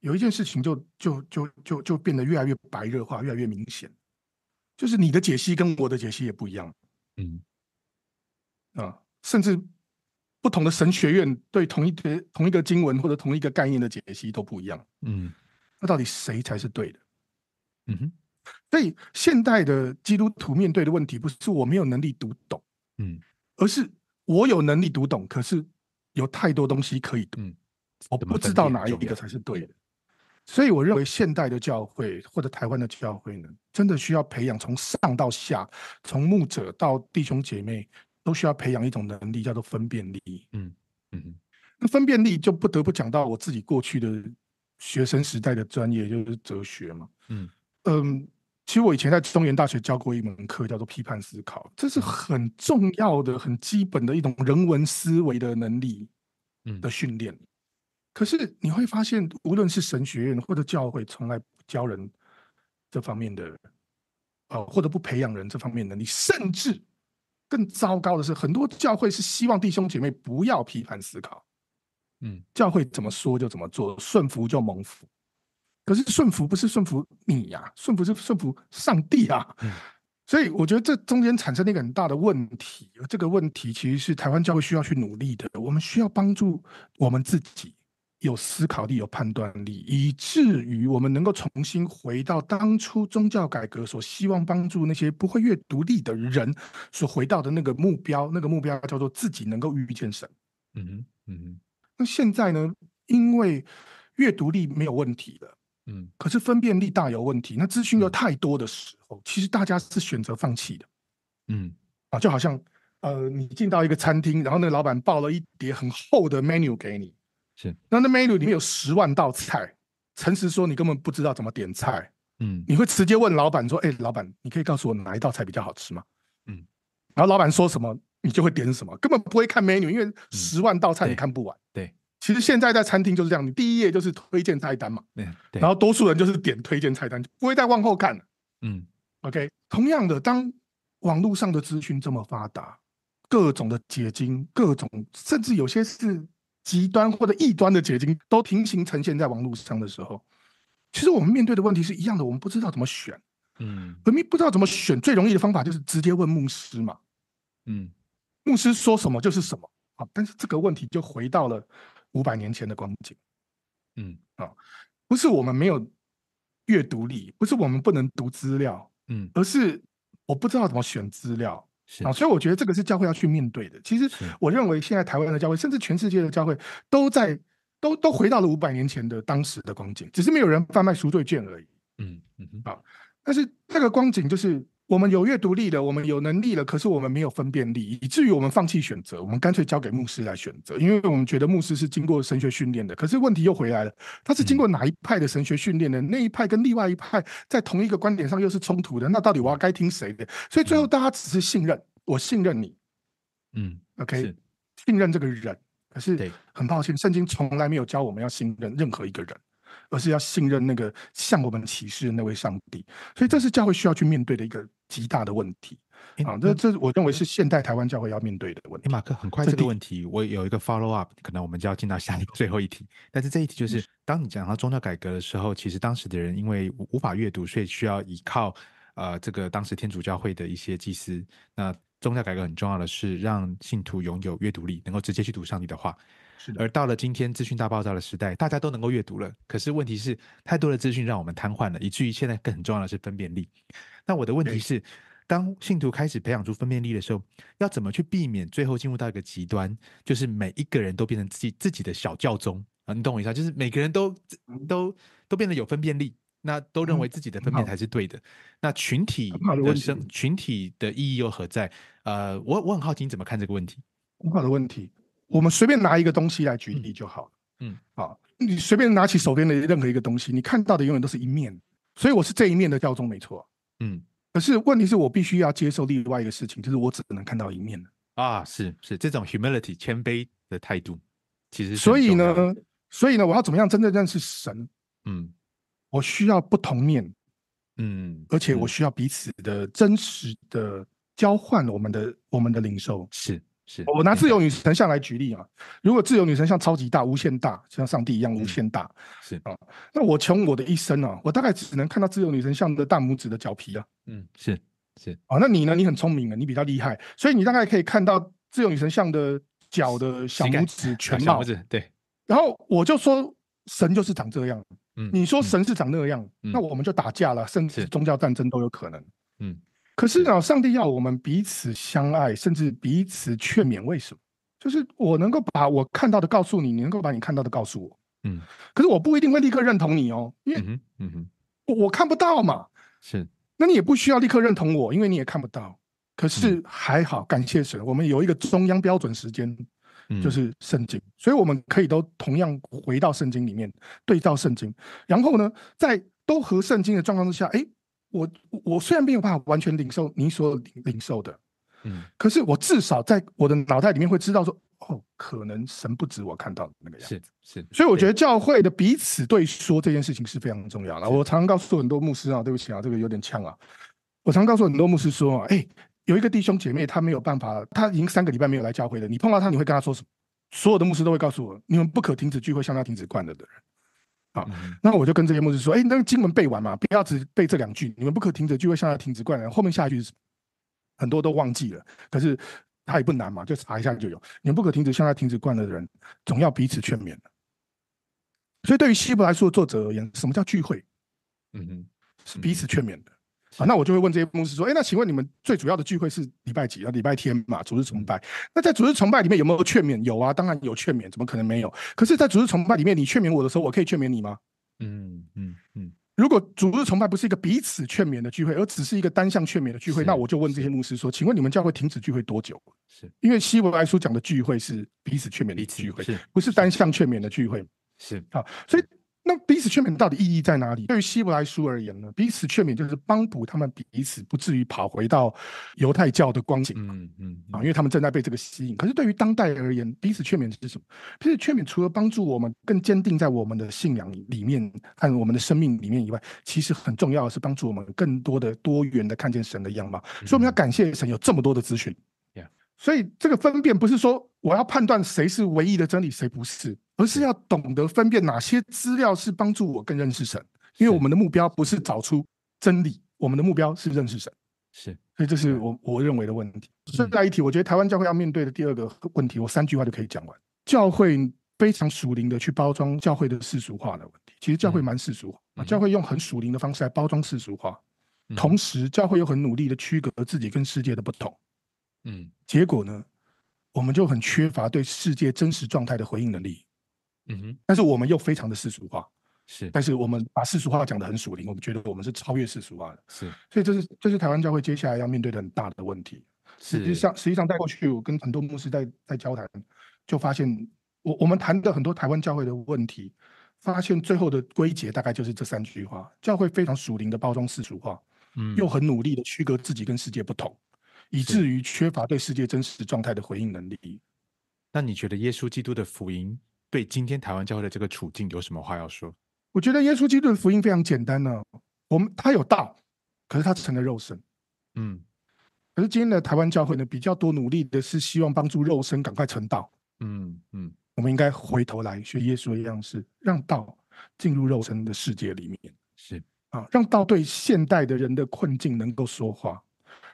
有一件事情就就就就就变得越来越白热化，越来越明显，就是你的解析跟我的解析也不一样。嗯。啊，甚至不同的神学院对同一同同一个经文或者同一个概念的解析都不一样。嗯。那到底谁才是对的？嗯哼。所以现代的基督徒面对的问题不是我没有能力读懂，嗯，而是我有能力读懂，可是有太多东西可以读，我不知道哪一个才是对的。所以我认为现代的教会或者台湾的教会呢，真的需要培养从上到下，从牧者到弟兄姐妹，都需要培养一种能力叫做分辨力。嗯嗯，那分辨力就不得不讲到我自己过去的学生时代的专业就是哲学嘛，嗯嗯。其实我以前在中原大学教过一门课，叫做批判思考，这是很重要的、很基本的一种人文思维的能力的训练。可是你会发现，无论是神学院或者教会，从来不教人这方面的，呃，或者不培养人这方面能力。甚至更糟糕的是，很多教会是希望弟兄姐妹不要批判思考，嗯，教会怎么说就怎么做，顺服就蒙福。可是顺服不是顺服你呀，顺服是顺服上帝啊。所以我觉得这中间产生了一个很大的问题，这个问题其实是台湾教会需要去努力的。我们需要帮助我们自己有思考力、有判断力，以至于我们能够重新回到当初宗教改革所希望帮助那些不会阅读力的人所回到的那个目标。那个目标叫做自己能够遇见神。嗯嗯。那现在呢？因为阅读力没有问题了。嗯，可是分辨力大有问题。那资讯又太多的时候，其实大家是选择放弃的。嗯，啊，就好像，呃，你进到一个餐厅，然后那个老板报了一叠很厚的 menu 给你，是。那那 menu 里面有十万道菜，诚实说你根本不知道怎么点菜。嗯，你会直接问老板说，哎，老板，你可以告诉我哪一道菜比较好吃吗？嗯，然后老板说什么，你就会点什么，根本不会看 menu，因为十万道菜你看不完。对。其实现在在餐厅就是这样，你第一页就是推荐菜单嘛，对，然后多数人就是点推荐菜单，不会再往后看嗯，OK。同样的，当网络上的资讯这么发达，各种的结晶，各种甚至有些是极端或者异端的结晶，都平行呈现在网络上的时候，其实我们面对的问题是一样的，我们不知道怎么选。嗯，我们不知道怎么选，最容易的方法就是直接问牧师嘛。嗯，牧师说什么就是什么。好，但是这个问题就回到了。五百年前的光景，嗯啊，不是我们没有阅读力，不是我们不能读资料，嗯，而是我不知道怎么选资料啊，所以我觉得这个是教会要去面对的。其实我认为现在台湾的教会，甚至全世界的教会，都在都都回到了五百年前的当时的光景，只是没有人贩卖赎罪券而已，嗯嗯，好，但是这个光景就是。我们有阅读力了，我们有能力了，可是我们没有分辨力，以至于我们放弃选择，我们干脆交给牧师来选择，因为我们觉得牧师是经过神学训练的。可是问题又回来了，他是经过哪一派的神学训练的？那一派跟另外一派在同一个观点上又是冲突的，那到底我要该听谁的？所以最后大家只是信任，我信任你，嗯，OK，信任这个人。可是很抱歉，圣经从来没有教我们要信任任何一个人。而是要信任那个向我们启示那位上帝，所以这是教会需要去面对的一个极大的问题。啊，这这我认为是现代台湾教会要面对的问题。马克，很快这个问题，我有一个 follow up，可能我们就要进到下一个 最后一题。但是这一题就是，当你讲到宗教改革的时候，其实当时的人因为无法阅读，所以需要依靠呃这个当时天主教会的一些祭司。那宗教改革很重要的是让信徒拥有阅读力，能够直接去读上帝的话。而到了今天资讯大爆炸的时代，大家都能够阅读了。可是问题是，太多的资讯让我们瘫痪了，以至于现在更重要的是分辨力。那我的问题是，当信徒开始培养出分辨力的时候，要怎么去避免最后进入到一个极端，就是每一个人都变成自己自己的小教宗啊？你懂我意思，就是每个人都都都变得有分辨力，那都认为自己的分辨才是对的。那群体人生群体的意义又何在？呃，我我很好奇你怎么看这个问题？很好的问题。我们随便拿一个东西来举例就好，了。嗯，啊，你随便拿起手边的任何一个东西，你看到的永远都是一面，所以我是这一面的教宗没错，嗯，可是问题是我必须要接受另外一个事情，就是我只能看到一面啊，是是这种 humility 谦卑的态度，其实所以呢，所以呢，我要怎么样真正认识神？嗯，我需要不同面，嗯，而且我需要彼此的真实的交换，我们的我们的灵受是。我拿自由女神像来举例啊，如果自由女神像超级大、无限大，像上帝一样无限大，是啊，那我穷我的一生啊，我大概只能看到自由女神像的大拇指的脚皮啊。嗯，是是啊，那你呢？你很聪明啊，你比较厉害，所以你大概可以看到自由女神像的脚的小拇指全貌。小拇指，对。然后我就说，神就是长这样。嗯，你说神是长那样，那我们就打架了，甚至宗教战争都有可能。嗯。可是，呢，上帝要我们彼此相爱，甚至彼此劝勉，为什么？就是我能够把我看到的告诉你，你能够把你看到的告诉我。嗯。可是我不一定会立刻认同你哦，因为，嗯哼，我我看不到嘛。是。那你也不需要立刻认同我，因为你也看不到。可是还好，感谢神，我们有一个中央标准时间，就是圣经，所以我们可以都同样回到圣经里面对照圣经，然后呢，在都合圣经的状况之下，哎。我我虽然没有办法完全领受你所领领受的，嗯，可是我至少在我的脑袋里面会知道说，哦，可能神不止我看到的那个样子，是是。所以我觉得教会的彼此对说这件事情是非常重要的。我常常告诉很多牧师啊，对不起啊，这个有点呛啊。我常告诉很多牧师说，哎，有一个弟兄姐妹，他没有办法，他已经三个礼拜没有来教会了。你碰到他，你会跟他说什么？所有的牧师都会告诉我，你们不可停止聚会，像他停止惯了的人。啊，那我就跟这些牧师说，哎，那个经文背完嘛，不要只背这两句，你们不可停止聚会，像他停止灌的，后面下一句很多都忘记了。可是他也不难嘛，就查一下就有。你们不可停止向他停止灌了的人，总要彼此劝勉的。所以对于希伯来说作者而言，什么叫聚会？嗯哼，是彼此劝勉的。啊，那我就会问这些牧师说，哎，那请问你们最主要的聚会是礼拜几啊？礼拜天嘛，主日崇拜。那在主日崇拜里面有没有劝勉？有啊，当然有劝勉，怎么可能没有？可是，在主日崇拜里面，你劝勉我的时候，我可以劝勉你吗？嗯嗯嗯。如果主日崇拜不是一个彼此劝勉的聚会，而只是一个单向劝勉的聚会，那我就问这些牧师说，请问你们教会停止聚会多久？是因为希伯来书讲的聚会是彼此劝勉的聚会，是不是单向劝勉的聚会？是好，所以。那彼此劝勉到底意义在哪里？对于希伯来书而言呢，彼此劝勉就是帮补他们彼此不至于跑回到犹太教的光景。嗯嗯啊，因为他们正在被这个吸引。可是对于当代而言，彼此劝勉是什么？彼此劝勉除了帮助我们更坚定在我们的信仰里面、有我们的生命里面以外，其实很重要的是帮助我们更多的多元的看见神的样貌。所以我们要感谢神有这么多的资讯。所以这个分辨不是说我要判断谁是唯一的真理，谁不是。而是要懂得分辨哪些资料是帮助我更认识神，因为我们的目标不是找出真理，我们的目标是认识神。是，所以这是我我认为的问题。顺带一提，我觉得台湾教会要面对的第二个问题，我三句话就可以讲完：教会非常属灵的去包装教会的世俗化的问题，其实教会蛮世俗，教会用很属灵的方式来包装世俗化，同时教会又很努力的区隔自己跟世界的不同。嗯，结果呢，我们就很缺乏对世界真实状态的回应能力。嗯哼，但是我们又非常的世俗化，是，但是我们把世俗化讲得很属灵，我们觉得我们是超越世俗化的，是，所以这是这是台湾教会接下来要面对的很大的问题。实际上实际上在过去我跟很多牧师在在交谈，就发现我我们谈的很多台湾教会的问题，发现最后的归结大概就是这三句话：教会非常属灵的包装世俗化，嗯，又很努力的区隔自己跟世界不同，以至于缺乏对世界真实状态的回应能力。那你觉得耶稣基督的福音？对今天台湾教会的这个处境有什么话要说？我觉得耶稣基督的福音非常简单呢。我们他有道，可是他成了肉身。嗯，可是今天的台湾教会呢，比较多努力的是希望帮助肉身赶快成道。嗯嗯，我们应该回头来学耶稣一样式，让道进入肉身的世界里面。是啊，让道对现代的人的困境能够说话，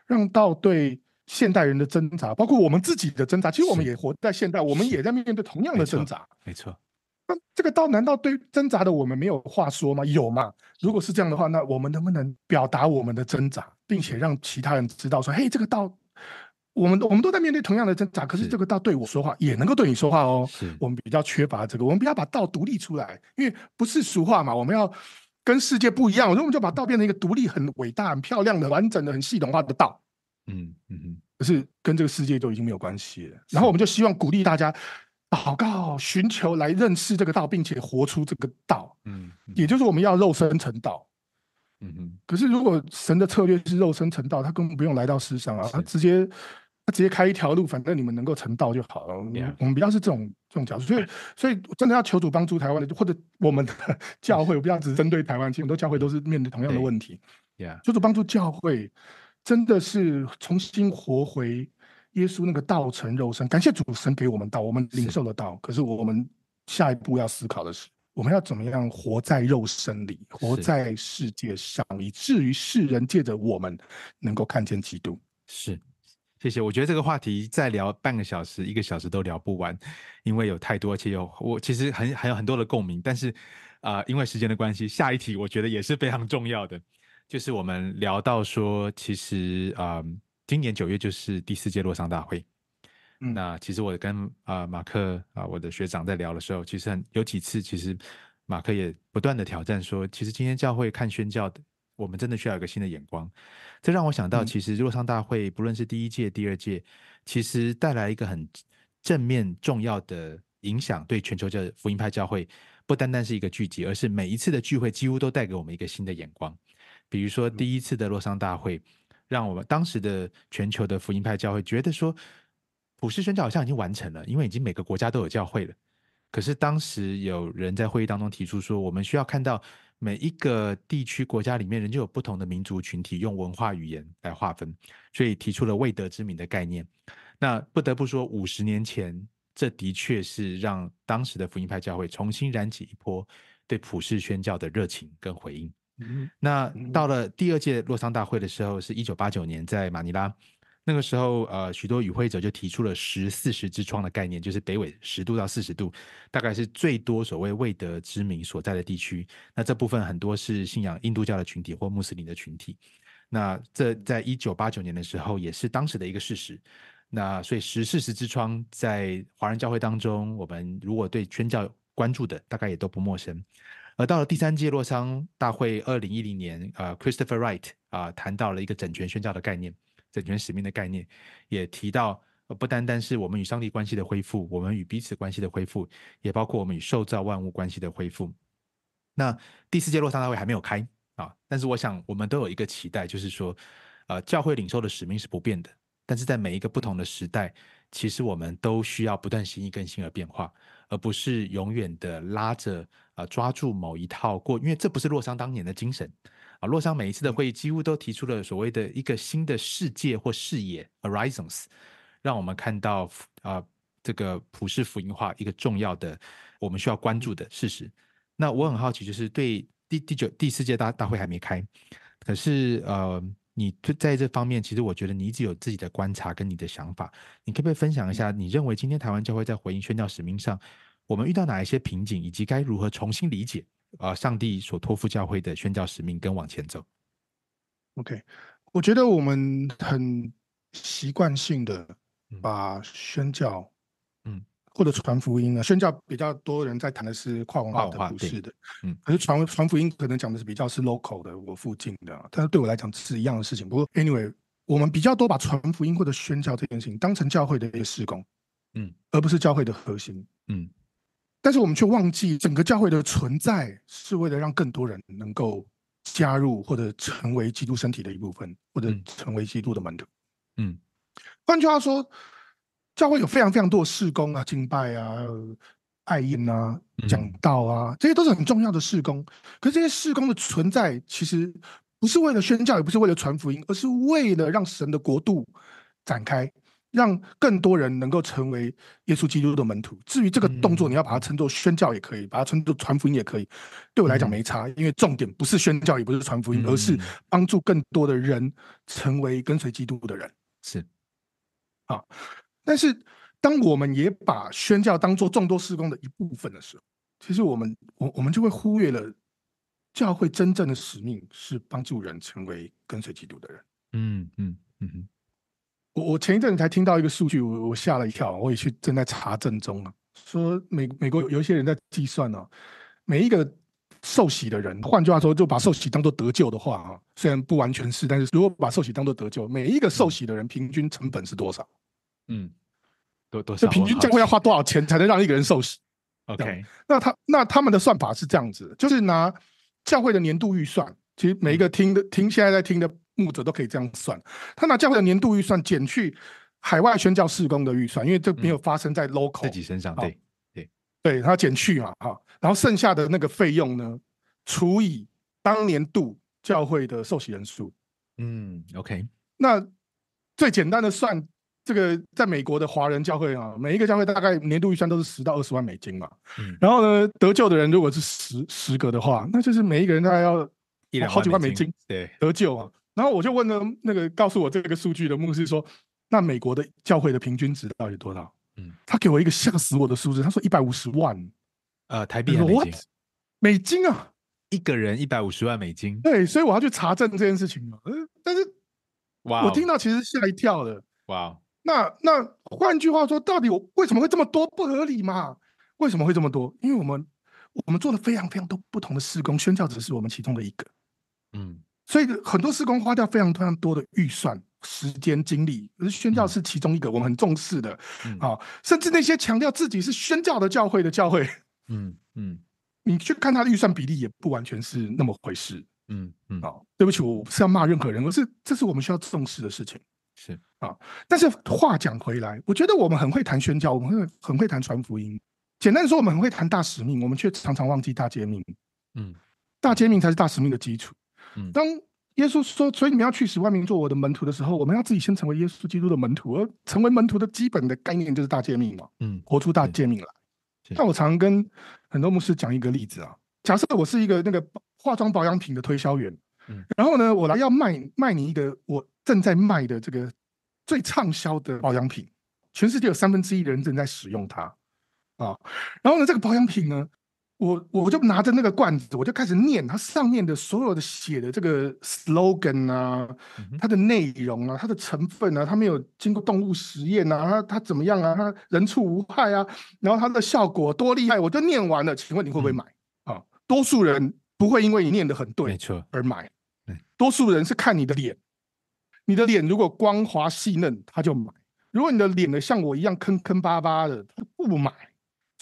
让道对。现代人的挣扎，包括我们自己的挣扎，其实我们也活在现代，我们也在面对同样的挣扎。没错。那这个道难道对挣扎的我们没有话说吗？有嘛？如果是这样的话，那我们能不能表达我们的挣扎，并且让其他人知道说：“嘿，这个道，我们我们都在面对同样的挣扎，可是这个道对我说话，也能够对你说话哦。”是，我们比较缺乏这个，我们不要把道独立出来，因为不是俗话嘛，我们要跟世界不一样，所以我们就把道变成一个独立、很伟大、很漂亮的、完整的、很系统化的道。嗯嗯嗯可是跟这个世界都已经没有关系了。然后我们就希望鼓励大家祷告、寻求来认识这个道，并且活出这个道。嗯，也就是我们要肉身成道。嗯哼。可是如果神的策略是肉身成道，他根本不用来到世上啊，他直接他直接开一条路，反正你们能够成道就好了。我们比要是这种这种角度，所以所以真的要求主帮助台湾的，或者我们的教会，我比较只针对台湾，其实很多教会都是面对同样的问题。耶，求主帮助教会。真的是重新活回耶稣那个道成肉身，感谢主神给我们道，我们领受了道。可是我们下一步要思考的是，我们要怎么样活在肉身里，活在世界上，以至于世人借着我们能够看见基督。是，谢谢。我觉得这个话题再聊半个小时、一个小时都聊不完，因为有太多，而且有我其实很还有很多的共鸣。但是啊，因为时间的关系，下一题我觉得也是非常重要的。就是我们聊到说，其实啊，今年九月就是第四届洛桑大会。那其实我跟啊马克啊我的学长在聊的时候，其实有几次，其实马克也不断的挑战说，其实今天教会看宣教的，我们真的需要一个新的眼光。这让我想到，其实洛桑大会不论是第一届、第二届，其实带来一个很正面、重要的影响，对全球教福音派教会，不单单是一个聚集，而是每一次的聚会几乎都带给我们一个新的眼光。比如说，第一次的洛桑大会，让我们当时的全球的福音派教会觉得说，普世宣教好像已经完成了，因为已经每个国家都有教会了。可是当时有人在会议当中提出说，我们需要看到每一个地区国家里面仍旧有不同的民族群体用文化语言来划分，所以提出了未得之名的概念。那不得不说，五十年前这的确是让当时的福音派教会重新燃起一波对普世宣教的热情跟回应。那到了第二届洛桑大会的时候，是一九八九年在马尼拉。那个时候，呃，许多与会者就提出了“十四十之窗”的概念，就是北纬十度到四十度，大概是最多所谓未得之名所在的地区。那这部分很多是信仰印度教的群体或穆斯林的群体。那这在一九八九年的时候，也是当时的一个事实。那所以“十四十之窗”在华人教会当中，我们如果对宣教关注的，大概也都不陌生。而到了第三届洛桑大会，二零一零年，呃，Christopher Wright 啊谈到了一个整全宣教的概念、整全使命的概念，也提到不单单是我们与上帝关系的恢复，我们与彼此关系的恢复，也包括我们与受造万物关系的恢复。那第四届洛桑大会还没有开啊，但是我想我们都有一个期待，就是说，呃，教会领袖的使命是不变的，但是在每一个不同的时代，其实我们都需要不断新意更新而变化，而不是永远的拉着。抓住某一套过，因为这不是洛桑当年的精神啊。洛桑每一次的会议几乎都提出了所谓的一个新的世界或视野 （horizons），让我们看到啊，这个普世福音化一个重要的我们需要关注的事实。那我很好奇，就是对第第九第四届大大会还没开，可是呃，你在这方面其实我觉得你一直有自己的观察跟你的想法，你可不可以分享一下，你认为今天台湾教会在回应宣教使命上？我们遇到哪一些瓶颈，以及该如何重新理解啊？上帝所托付教会的宣教使命跟往前走。OK，我觉得我们很习惯性的把宣教，嗯，或者传福音啊，宣教比较多人在谈的是跨文化的，不是的，嗯，可是传传福音可能讲的是比较是 local 的，我附近的，但是对我来讲是一样的事情。不过 anyway，我们比较多把传福音或者宣教这件事情当成教会的一个施工，嗯，而不是教会的核心，嗯。但是我们却忘记，整个教会的存在是为了让更多人能够加入或者成为基督身体的一部分，或者成为基督的门徒。嗯，换句话说，教会有非常非常多的事工啊，敬拜啊，爱印啊，讲道啊，这些都是很重要的事工。可这些事工的存在，其实不是为了宣教，也不是为了传福音，而是为了让神的国度展开。让更多人能够成为耶稣基督的门徒。至于这个动作，你要把它称作宣教也可以，把它称作传福音也可以，对我来讲没差。因为重点不是宣教，也不是传福音，而是帮助更多的人成为跟随基督的人。是啊，但是当我们也把宣教当做众多事工的一部分的时候，其实我们我我们就会忽略了教会真正的使命是帮助人成为跟随基督的人。嗯嗯嗯。我我前一阵才听到一个数据，我我吓了一跳，我也去正在查证中啊，说美美国有一些人在计算呢，每一个受洗的人，换句话说，就把受洗当做得救的话啊，虽然不完全是，但是如果把受洗当做得救，每一个受洗的人平均成本是多少？嗯，多多，少？平均教会要花多少钱才能让一个人受洗？OK，那他那他们的算法是这样子，就是拿教会的年度预算，其实每一个听的听现在在听的。者都可以这样算，他拿教会的年度预算减去海外宣教事工的预算，因为这没有发生在 local 自己身上，对对对，他减去嘛，哈，然后剩下的那个费用呢，除以当年度教会的受洗人数，嗯，OK，那最简单的算这个在美国的华人教会啊，每一个教会大概年度预算都是十到二十万美金嘛，然后呢，得救的人如果是十十个的话，那就是每一个人大概要好几万美金，对，得救啊。然后我就问了那个告诉我这个数据的牧师说：“那美国的教会的平均值到底多少？”嗯，他给我一个吓死我的数字，他说一百五十万，呃，台币美金？美金啊，一个人一百五十万美金。对，所以我要去查证这件事情嘛。但是，哇，我听到其实吓一跳的。哇，那那换句话说，到底我为什么会这么多？不合理嘛？为什么会这么多？因为我们我们做了非常非常多不同的施工，宣教只是我们其中的一个。嗯。所以很多施工花掉非常非常多的预算、时间、精力。宣教是其中一个我们很重视的啊，甚至那些强调自己是宣教的教会的教会，嗯嗯，你去看他的预算比例，也不完全是那么回事。嗯嗯，啊，对不起，我不是要骂任何人，我是这是我们需要重视的事情。是啊，但是话讲回来，我觉得我们很会谈宣教，我们很很会谈传福音。简单说，我们很会谈大使命，我们却常常忘记大揭命。嗯，大揭命才是大使命的基础。当耶稣说“所以你们要去十万人做我的门徒”的时候，我们要自己先成为耶稣基督的门徒，而成为门徒的基本的概念就是大戒命嘛，嗯，活出大戒命来。那我常跟很多牧师讲一个例子啊，假设我是一个那个化妆保养品的推销员，嗯，然后呢，我来要卖卖你一个我正在卖的这个最畅销的保养品，全世界有三分之一的人正在使用它，啊，然后呢，这个保养品呢？我我就拿着那个罐子，我就开始念它上面的所有的写的这个 slogan 啊，它的内容啊，它的成分啊，它没有经过动物实验呐，它它怎么样啊，它人畜无害啊，然后它的效果多厉害，我就念完了。请问你会不会买啊？多数人不会因为你念的很对，没错而买。多数人是看你的脸，你的脸如果光滑细嫩，他就买；如果你的脸呢像我一样坑坑巴巴的，他不买。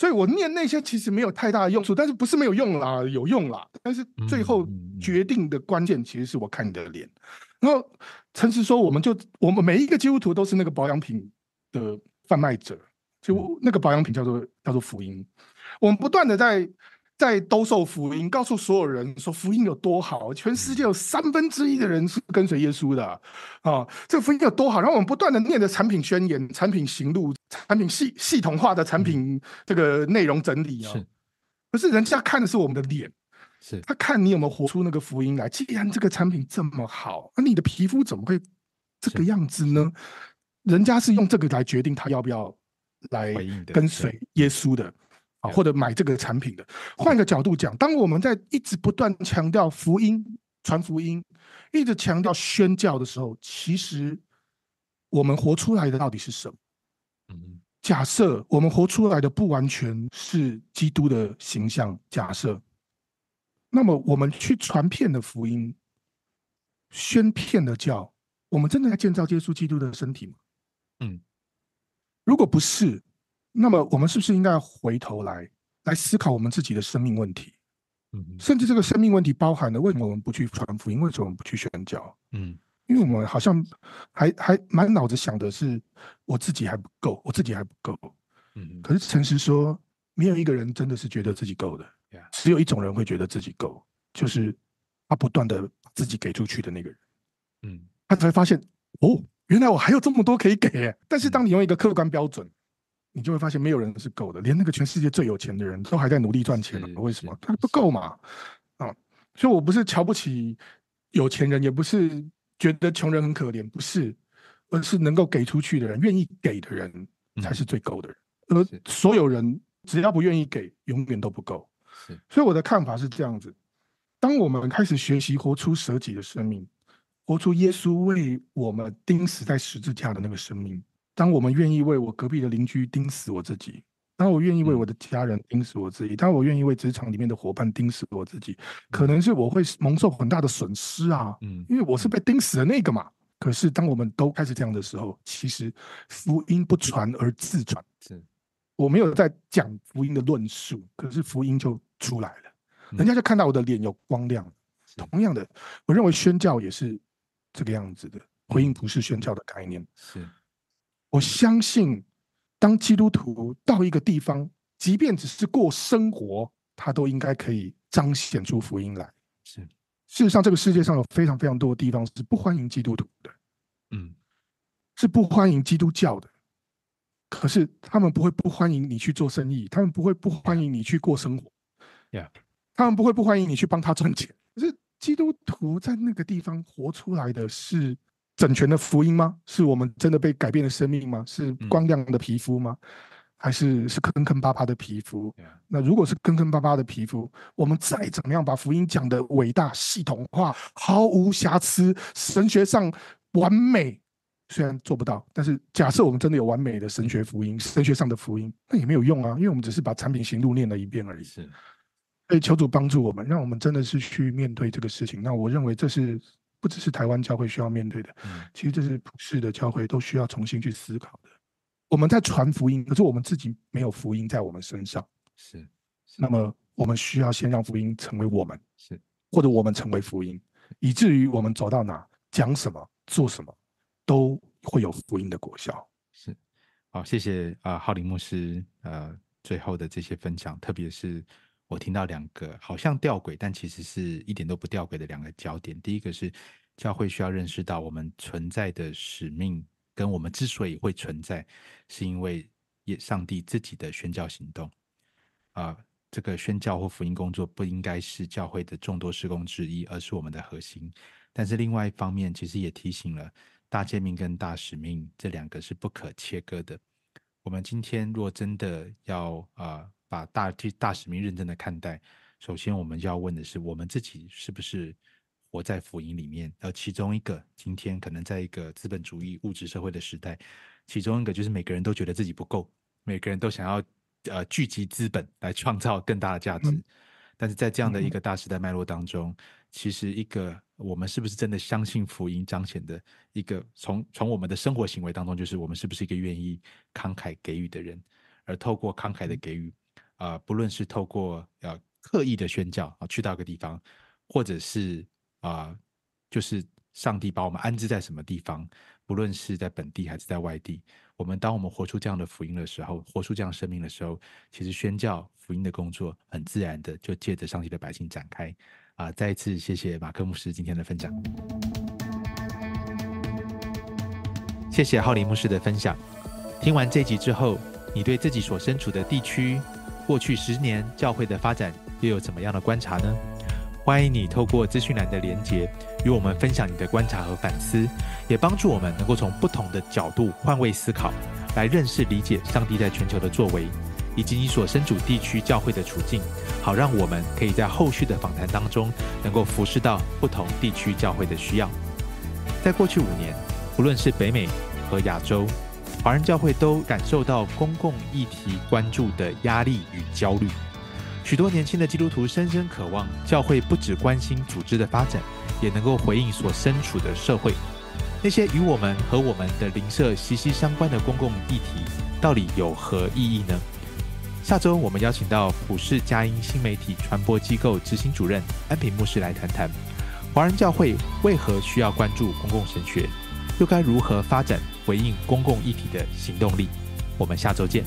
所以，我念那些其实没有太大的用处，但是不是没有用啦，有用啦。但是最后决定的关键，其实是我看你的脸。然后，诚实说，我们就我们每一个基督徒都是那个保养品的贩卖者，就那个保养品叫做叫做福音。我们不断的在。在兜售福音，告诉所有人说福音有多好，全世界有三分之一的人是跟随耶稣的啊！这个福音有多好，让我们不断的念着产品宣言、产品行路、产品系系统化的产品这个内容整理啊。是，可是人家看的是我们的脸，是他看你有没有活出那个福音来。既然这个产品这么好，那你的皮肤怎么会这个样子呢？人家是用这个来决定他要不要来跟随耶稣的。啊，或者买这个产品的。换个角度讲，当我们在一直不断强调福音、传福音，一直强调宣教的时候，其实我们活出来的到底是什么？嗯，假设我们活出来的不完全是基督的形象，假设，那么我们去传片的福音、宣片的教，我们真的在建造耶稣基督的身体吗？嗯，如果不是。那么我们是不是应该回头来来思考我们自己的生命问题？嗯，甚至这个生命问题包含了为什么我们不去传福音？为什么不去宣教？嗯，因为我们好像还还满脑子想的是我自己还不够，我自己还不够。嗯，可是诚实说，没有一个人真的是觉得自己够的。只有一种人会觉得自己够，就是他不断的自己给出去的那个人。嗯，他才发现哦，原来我还有这么多可以给。但是当你用一个客观标准。你就会发现，没有人是够的，连那个全世界最有钱的人都还在努力赚钱呢。为什么？他不够嘛？啊，所以，我不是瞧不起有钱人，也不是觉得穷人很可怜，不是，而是能够给出去的人，愿意给的人，才是最够的人。而所有人只要不愿意给，永远都不够。所以，我的看法是这样子：当我们开始学习活出舍己的生命，活出耶稣为我们钉死在十字架的那个生命。当我们愿意为我隔壁的邻居钉死我自己，当我愿意为我的家人钉死我自己，当我愿意为职场里面的伙伴钉死我自己，可能是我会蒙受很大的损失啊。嗯，因为我是被钉死的那个嘛。可是当我们都开始这样的时候，其实福音不传而自传。是，我没有在讲福音的论述，可是福音就出来了，人家就看到我的脸有光亮。同样的，我认为宣教也是这个样子的，回应不是宣教的概念。是。我相信，当基督徒到一个地方，即便只是过生活，他都应该可以彰显出福音来。是，事实上，这个世界上有非常非常多的地方是不欢迎基督徒的，嗯，是不欢迎基督教的。可是，他们不会不欢迎你去做生意，他们不会不欢迎你去过生活，呀，他们不会不欢迎你去帮他赚钱。可是，基督徒在那个地方活出来的是。整全的福音吗？是我们真的被改变了生命吗？是光亮的皮肤吗？还是是坑坑巴巴的皮肤？那如果是坑坑巴巴的皮肤，我们再怎么样把福音讲的伟大、系统化、毫无瑕疵、神学上完美，虽然做不到，但是假设我们真的有完美的神学福音、神学上的福音，那也没有用啊，因为我们只是把产品行路念了一遍而已。是，以求主帮助我们，让我们真的是去面对这个事情。那我认为这是。不只是台湾教会需要面对的，其实这是普世的教会都需要重新去思考的。我们在传福音，可是我们自己没有福音在我们身上。是，那么我们需要先让福音成为我们，是，或者我们成为福音，以至于我们走到哪、讲什么、做什么，都会有福音的果效。是，好，谢谢啊，浩林牧师，呃，最后的这些分享，特别是。我听到两个好像吊诡，但其实是一点都不吊诡的两个焦点。第一个是教会需要认识到我们存在的使命，跟我们之所以会存在，是因为也上帝自己的宣教行动。啊，这个宣教或福音工作不应该是教会的众多施工之一，而是我们的核心。但是另外一方面，其实也提醒了大诫命跟大使命这两个是不可切割的。我们今天若真的要啊。把大大使命认真的看待。首先，我们要问的是，我们自己是不是活在福音里面？而其中一个，今天可能在一个资本主义物质社会的时代，其中一个就是每个人都觉得自己不够，每个人都想要呃聚集资本来 创造更大的价值。但是在这样的一个大时代脉络当中，其实一个我们是不是真的相信福音彰显的一个从从我们的生活行为当中，就是我们是不是一个愿意慷慨给予的人？而透过慷慨的给予。啊，不论是透过要刻意的宣教啊，去到一个地方，或者是啊，就是上帝把我们安置在什么地方，不论是在本地还是在外地，我们当我们活出这样的福音的时候，活出这样生命的时候，其实宣教福音的工作很自然的就借着上帝的百姓展开。啊，再一次谢谢马克牧师今天的分享，谢谢浩林牧师的分享。听完这集之后，你对自己所身处的地区。过去十年教会的发展又有怎么样的观察呢？欢迎你透过资讯栏的连结，与我们分享你的观察和反思，也帮助我们能够从不同的角度换位思考，来认识理解上帝在全球的作为，以及你所身处地区教会的处境，好让我们可以在后续的访谈当中，能够服侍到不同地区教会的需要。在过去五年，不论是北美和亚洲。华人教会都感受到公共议题关注的压力与焦虑，许多年轻的基督徒深深渴望教会不只关心组织的发展，也能够回应所身处的社会。那些与我们和我们的邻舍息息相关的公共议题，到底有何意义呢？下周我们邀请到普世佳音新媒体传播机构执行主任安平牧师来谈谈，华人教会为何需要关注公共神学，又该如何发展？回应公共议题的行动力，我们下周见。